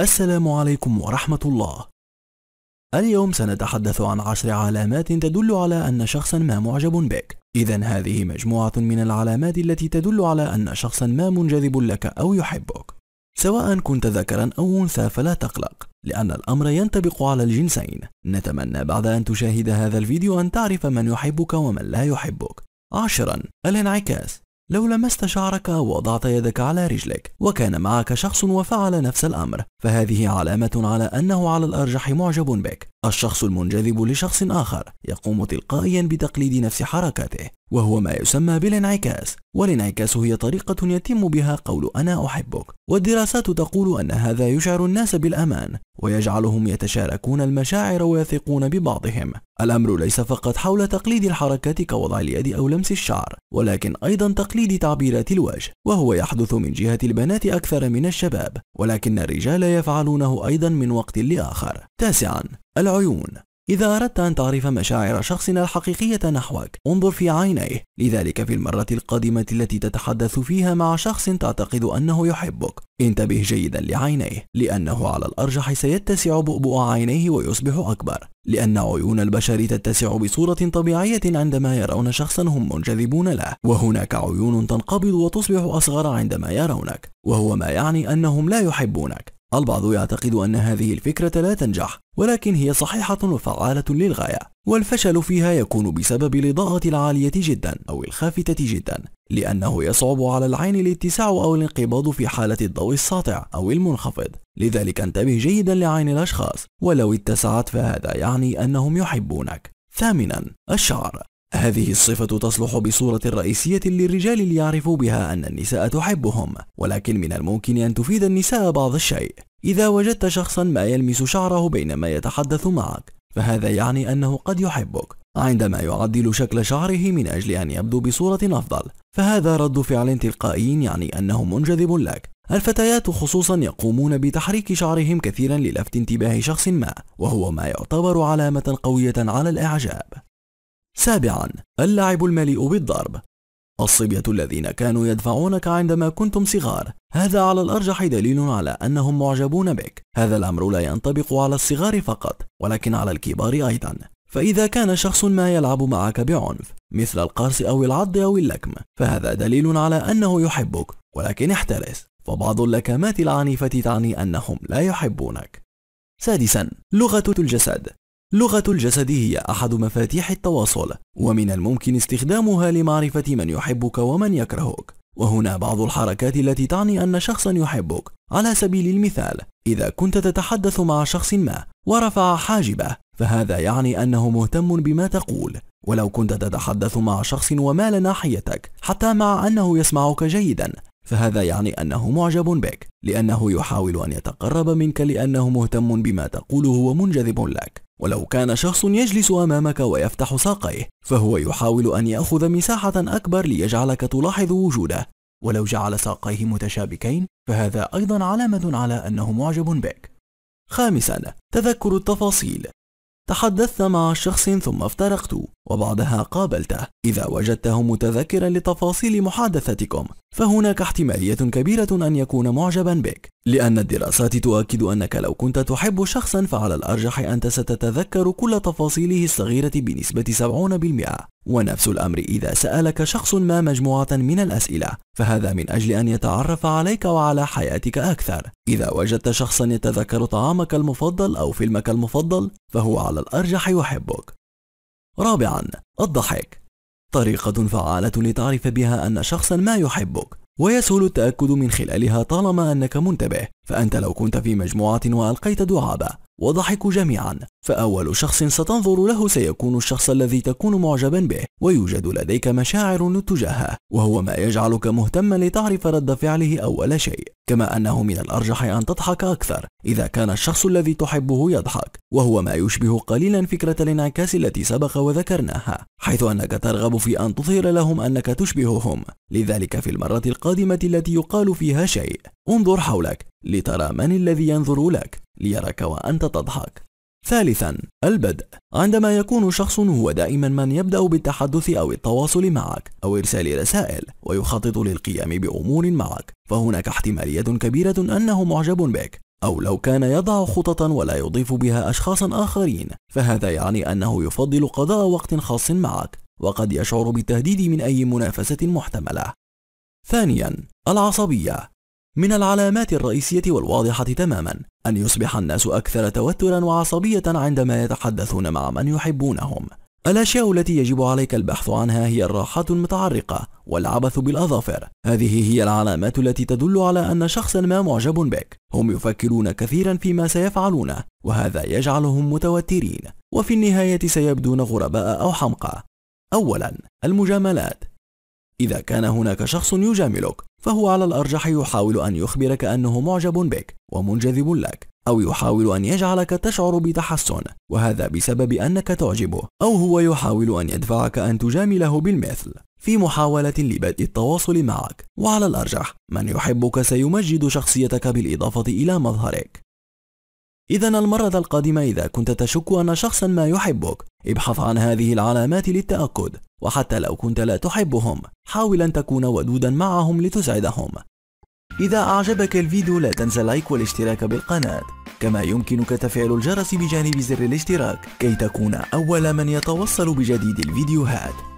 السلام عليكم ورحمة الله اليوم سنتحدث عن عشر علامات تدل على أن شخصا ما معجب بك إذا هذه مجموعة من العلامات التي تدل على أن شخصا ما منجذب لك أو يحبك سواء كنت ذكرا أو أنثى فلا تقلق لأن الأمر ينطبق على الجنسين نتمنى بعد أن تشاهد هذا الفيديو أن تعرف من يحبك ومن لا يحبك عشرا الانعكاس لو لمست شعرك ووضعت يدك على رجلك وكان معك شخص وفعل نفس الأمر فهذه علامة على أنه على الأرجح معجب بك الشخص المنجذب لشخص آخر يقوم تلقائيا بتقليد نفس حركاته وهو ما يسمى بالانعكاس والانعكاس هي طريقة يتم بها قول أنا أحبك والدراسات تقول أن هذا يشعر الناس بالأمان ويجعلهم يتشاركون المشاعر ويثقون ببعضهم الأمر ليس فقط حول تقليد الحركات كوضع اليد أو لمس الشعر ولكن أيضا تقليد تعبيرات الوجه وهو يحدث من جهة البنات أكثر من الشباب ولكن الرجال يفعلونه أيضا من وقت لآخر تاسعا العيون إذا أردت أن تعرف مشاعر شخصنا الحقيقية نحوك انظر في عينيه لذلك في المرة القادمة التي تتحدث فيها مع شخص تعتقد أنه يحبك انتبه جيدا لعينيه لأنه على الأرجح سيتسع بؤبؤ عينيه ويصبح أكبر لأن عيون البشر تتسع بصورة طبيعية عندما يرون شخصا هم منجذبون له وهناك عيون تنقبض وتصبح أصغر عندما يرونك وهو ما يعني أنهم لا يحبونك البعض يعتقد أن هذه الفكرة لا تنجح ولكن هي صحيحة وفعالة للغاية والفشل فيها يكون بسبب الإضاءة العالية جدا أو الخافتة جدا لأنه يصعب على العين الاتساع أو الانقباض في حالة الضوء الساطع أو المنخفض لذلك انتبه جيدا لعين الأشخاص ولو اتسعت فهذا يعني أنهم يحبونك ثامنا الشعر هذه الصفة تصلح بصورة رئيسية للرجال ليعرفوا بها أن النساء تحبهم، ولكن من الممكن أن تفيد النساء بعض الشيء، إذا وجدت شخصا ما يلمس شعره بينما يتحدث معك فهذا يعني أنه قد يحبك عندما يعدل شكل شعره من أجل أن يبدو بصورة أفضل فهذا رد فعل تلقائي يعني أنه منجذب لك الفتيات خصوصا يقومون بتحريك شعرهم كثيرا للفت انتباه شخص ما وهو ما يعتبر علامة قوية على الإعجاب سابعا اللعب المليء بالضرب الصبية الذين كانوا يدفعونك عندما كنتم صغار هذا على الأرجح دليل على أنهم معجبون بك هذا الأمر لا ينطبق على الصغار فقط ولكن على الكبار أيضا فإذا كان شخص ما يلعب معك بعنف مثل القرص أو العض أو اللكم فهذا دليل على أنه يحبك ولكن احترس فبعض اللكمات العنيفة تعني أنهم لا يحبونك سادسا لغة الجسد لغة الجسد هي أحد مفاتيح التواصل، ومن الممكن استخدامها لمعرفة من يحبك ومن يكرهك، وهنا بعض الحركات التي تعني أن شخصا يحبك، على سبيل المثال، إذا كنت تتحدث مع شخص ما ورفع حاجبه، فهذا يعني أنه مهتم بما تقول، ولو كنت تتحدث مع شخص ومال ناحيتك، حتى مع أنه يسمعك جيدا، فهذا يعني أنه معجب بك، لأنه يحاول أن يتقرب منك لأنه مهتم بما تقوله ومنجذب لك. ولو كان شخص يجلس أمامك ويفتح ساقيه فهو يحاول أن يأخذ مساحة أكبر ليجعلك تلاحظ وجوده ولو جعل ساقيه متشابكين فهذا أيضا علامة على أنه معجب بك خامسا تذكر التفاصيل تحدثت مع شخص ثم افترقت وبعدها قابلته إذا وجدته متذكرا لتفاصيل محادثتكم فهناك احتمالية كبيرة أن يكون معجبا بك لأن الدراسات تؤكد أنك لو كنت تحب شخصا فعلى الأرجح أنت ستتذكر كل تفاصيله الصغيرة بنسبة 70% ونفس الأمر إذا سألك شخص ما مجموعة من الأسئلة فهذا من أجل أن يتعرف عليك وعلى حياتك أكثر إذا وجدت شخصا يتذكر طعامك المفضل أو فيلمك المفضل فهو على الأرجح يحبك رابعا الضحك طريقة فعالة لتعرف بها أن شخصا ما يحبك ويسهل التأكد من خلالها طالما أنك منتبه فأنت لو كنت في مجموعة وألقيت دعابة وضحكوا جميعا فأول شخص ستنظر له سيكون الشخص الذي تكون معجبا به ويوجد لديك مشاعر تجاهه وهو ما يجعلك مهتما لتعرف رد فعله أول شيء كما أنه من الأرجح أن تضحك أكثر إذا كان الشخص الذي تحبه يضحك وهو ما يشبه قليلا فكرة الانعكاس التي سبق وذكرناها حيث أنك ترغب في أن تظهر لهم أنك تشبههم لذلك في المرة القادمة التي يقال فيها شيء انظر حولك لترى من الذي ينظر لك ليرك وأنت تضحك ثالثا البدء عندما يكون شخص هو دائما من يبدأ بالتحدث أو التواصل معك أو إرسال رسائل ويخطط للقيام بأمور معك فهناك احتمالية كبيرة أنه معجب بك أو لو كان يضع خططا ولا يضيف بها أشخاصا آخرين فهذا يعني أنه يفضل قضاء وقت خاص معك وقد يشعر بالتهديد من أي منافسة محتملة ثانيا العصبية من العلامات الرئيسية والواضحة تماما أن يصبح الناس أكثر توترا وعصبية عندما يتحدثون مع من يحبونهم الأشياء التي يجب عليك البحث عنها هي الراحات المتعرقة والعبث بالأظافر هذه هي العلامات التي تدل على أن شخصا ما معجب بك هم يفكرون كثيرا فيما سيفعلونه وهذا يجعلهم متوترين وفي النهاية سيبدون غرباء أو حمقى أولا المجاملات إذا كان هناك شخص يجاملك فهو على الأرجح يحاول أن يخبرك أنه معجب بك ومنجذب لك أو يحاول أن يجعلك تشعر بتحسن وهذا بسبب أنك تعجبه أو هو يحاول أن يدفعك أن تجامله بالمثل في محاولة لبدء التواصل معك وعلى الأرجح من يحبك سيمجد شخصيتك بالإضافة إلى مظهرك إذا المرة القادمة إذا كنت تشك أن شخصا ما يحبك ابحث عن هذه العلامات للتأكد وحتى لو كنت لا تحبهم حاول أن تكون ودودا معهم لتسعدهم إذا أعجبك الفيديو لا تنسى اللايك والاشتراك بالقناة كما يمكنك تفعيل الجرس بجانب زر الاشتراك كي تكون أول من يتوصل بجديد الفيديوهات